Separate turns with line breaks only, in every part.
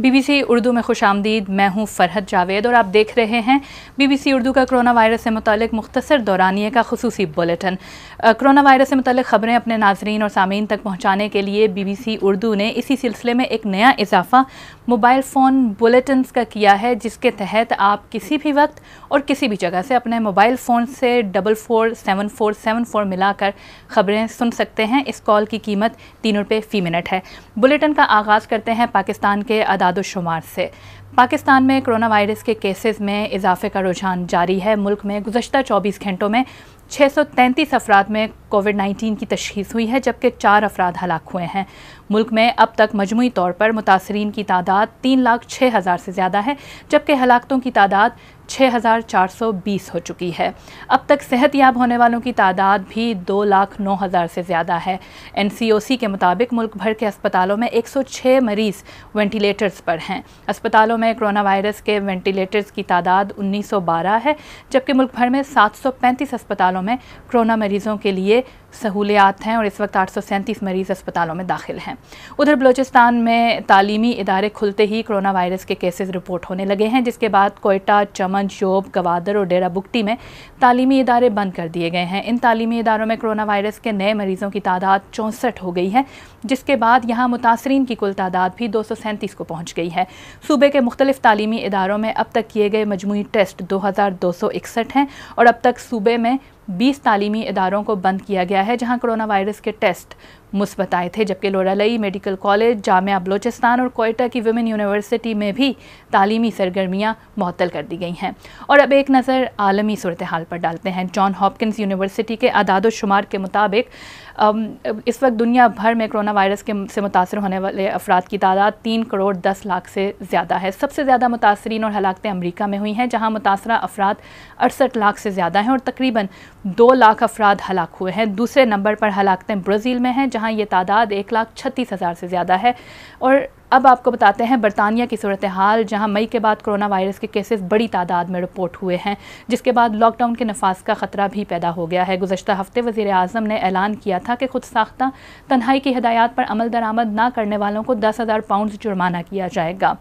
BBC Urdu में खुश आमदीद मैं हूँ फरहत जावेद और आप देख रहे हैं बीबीसी उर्दू का कोरोना वायरस से मुतल मुख्तर दौरानिए का खसूसी बुलेटिन कोरोना वायरस से मुतल ख़बरें अपने नाजरन और सामीन तक पहुँचाने के लिए बीबीसी उर्दू ने इसी सिलसिले में एक नया इजाफ़ा मोबाइल फ़ोन बुलेटिन का किया है जिसके तहत आप किसी भी वक्त और किसी भी जगह से अपने मोबाइल फ़ोन से double four seven four seven four मिलाकर ख़बरें सुन सकते हैं इस कॉल की कीमत तीन रुपये फ़ी मिनट है बुलेटिन का आगाज़ करते हैं पाकिस्तान के तादादुशुमार से पाकिस्तान में कोरोना वायरस के केसेस में इजाफे का रुझान जारी है मुल्क में गुजशत 24 घंटों में 633 अफराद में कोविड 19 की तशखीस हुई है जबकि चार अफराद हलाक हुए हैं मुल्क में अब तक मजमू तौर पर मुतासरीन की तादाद तीन लाख छः हज़ार से ज़्यादा है जबकि हलाकतों की तादाद 6,420 हो चुकी है अब तक सेहत याब होने वालों की तादाद भी दो लाख नौ हज़ार से ज़्यादा है सी के मुताबिक मुल्क भर के अस्पतालों में 106 मरीज़ वेंटिलेटर्स पर हैं अस्पतालों में कोरोना वायरस के वेंटिलेटर्स की तादाद 1912 है जबकि मुल्क भर में सात अस्पतालों अस्पतालों में कोरोना मरीजों के लिए सहूलियात हैं और इस वक्त आठ मरीज अस्पतालों में दाखिल हैं उधर बलोचिस्तान में तालीमी इदारे खुलते ही कोरोना वायरस के केसेस रिपोर्ट होने लगे हैं जिसके बाद कोयटा चमन शोब गवादर और डेरा बुगटी में तालीमी इदारे बंद कर दिए गए हैं इन तालीमी इदारों में कोरोना वायरस के नए मरीजों की तादाद चौंसठ हो गई है जिसके बाद यहाँ मुतासरीन की कुल तादाद भी दो को पहुँच गई है सूबे के मुख्तलिफ तालीमी इदारों में अब तक किए गए मजमू टेस्ट दो हैं और अब तक सूबे में बीस तालीमी इदारों को बंद किया गया है जहां कोरोना वायरस के टेस्ट मुस्बत आए थे जबकि लोरालई मेडिकल कॉलेज जामिया बलोचिस्तान और कोयटा की वुमेन यूनिवर्सिटी में भी तालीमी सरगर्मियाँ मअतल कर दी गई हैं और अब एक नज़र आलमी सूरत हाल पर डालते हैं जॉन हॉपकिंस यूनिवर्सिटी के अदाद शुमार के मुताबिक इस वक्त दुनिया भर में करोना वायरस के से मुतासर होने वाले अफराद की तादाद तीन करोड़ दस लाख से ज़्यादा है सबसे ज़्यादा मुतासरी और हलाकतें अमरीका में हुई हैं जहाँ मुतासर अफराद अड़सठ लाख से ज़्यादा हैं और तकरीबन दो लाख अफराद हलाक हुए हैं दूसरे नंबर पर हलाकतें ब्राज़ील में हैं जहां ये तादाद एक लाख छत्तीस हज़ार से ज़्यादा है और अब आपको बताते हैं बरतानिया की सूरत हाल जहाँ मई के बाद कोरोना वायरस के केसेस बड़ी तादाद में रिपोर्ट हुए हैं जिसके बाद लॉकडाउन के नफाज का ख़तरा भी पैदा हो गया है गुजशत हफ्ते वजीर अजम ने ऐलान किया था कि खुद साख्ता तनहाई की हदायत पर अमल दरामद ना करने वालों को दस हज़ार पाउंड जुर्माना किया जाएगा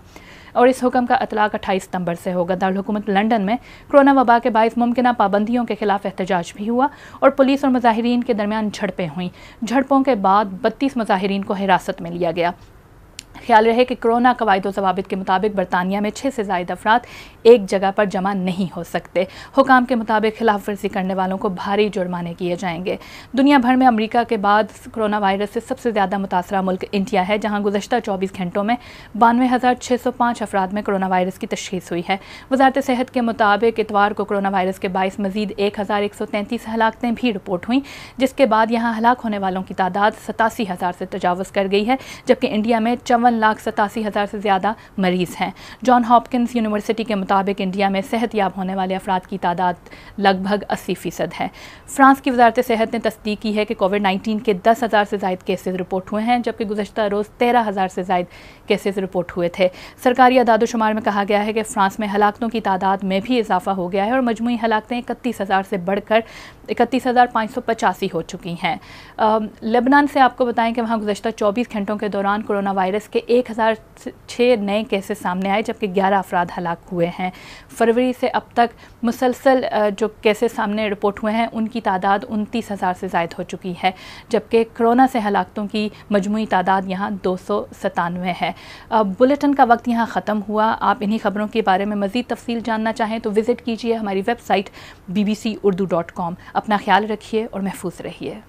और इस हुक्म का अतलाक अट्ठाईस सितंबर से होगा दारकूमत लंडन में कोरोना वबा के बायस मुमकिन पाबंदियों के खिलाफ एहतजाज भी हुआ और पुलिस और मुजाहरीन के दरमियान झड़पें हुई झड़पों के बाद बत्तीस मुजाहरीन को हिरासत में लिया गया ख्याल रहे कि कोरोना कवायद जवाबित के मुताबिक बरतानिया में छः से जायद अफराद एक जगह पर जमा नहीं हो सकते हुकाम के मुताबिक खिलाफ वर्जी करने वालों को भारी जुर्माने किए जाएंगे दुनिया भर में अमरीका के बाद कोरोना वायरस से सबसे ज़्यादा मुतासर मुल्क इंडिया है जहाँ गुजशत चौबीस घंटों में बानवे हज़ार छः सौ पाँच अफराद में कोरोना वायरस की तशीस हुई है वजारत सेहत के मुताबिक इतवार को कोरोना वायरस के बाईस मजीद एक हज़ार एक सौ तैंतीस हलाकतें भी रिपोर्ट हुई जिसके बाद यहाँ हलाक होने वालों की तादाद सतासी हज़ार से तजावज़ कर गई है जबकि इंडिया में चौवन इक्यावन लाख सतासी हज़ार से ज़्यादा मरीज़ हैं जॉन हॉपकिंस यूनिवर्सिटी के मुताबिक इंडिया में सेहत याब होने वाले अफराद की तादाद लगभग अस्सी फ़ीसद है फ्रांस की वजारत सेहत ने तस्दीक की है कि कोविड नाइन्टीन के दस हज़ार से जायद केसेज रिपोर्ट हुए हैं जबकि गुजशत रोज़ तेरह हज़ार से जायद केसेज रिपोर्ट हुए थे सरकारी अदादोशुमार में कहा गया है कि फ्रांस में हलाकतों की तादाद में भी इजाफा हो गया है और मजमू हलाकतें इकतीस हज़ार से बढ़कर इकतीस हज़ार पाँच सौ पचासी हो चुकी हैं लेबनान से आपको बताएं कि वहाँ गुजशत चौबीस घंटों के दौरान कोरोना वायरस के के एक हज़ार छः नए केसेस सामने आए जबकि ग्यारह अफराद हलाक हुए हैं फरवरी से अब तक मुसलसल जो केसेस सामने रिपोर्ट हुए हैं उनकी तादाद उनतीस हज़ार से जायद हो चुकी है जबकि कोरोना से हलाकतों की मजमू तादाद यहाँ दो सौ सतानवे है बुलेटिन का वक्त यहाँ ख़त्म हुआ आप इन्हीं खबरों के बारे में मज़ीद तफसील जानना चाहें तो विज़िट कीजिए हमारी website B B C Urdu dot com अपना ख्याल रखिए और महफूज रहिए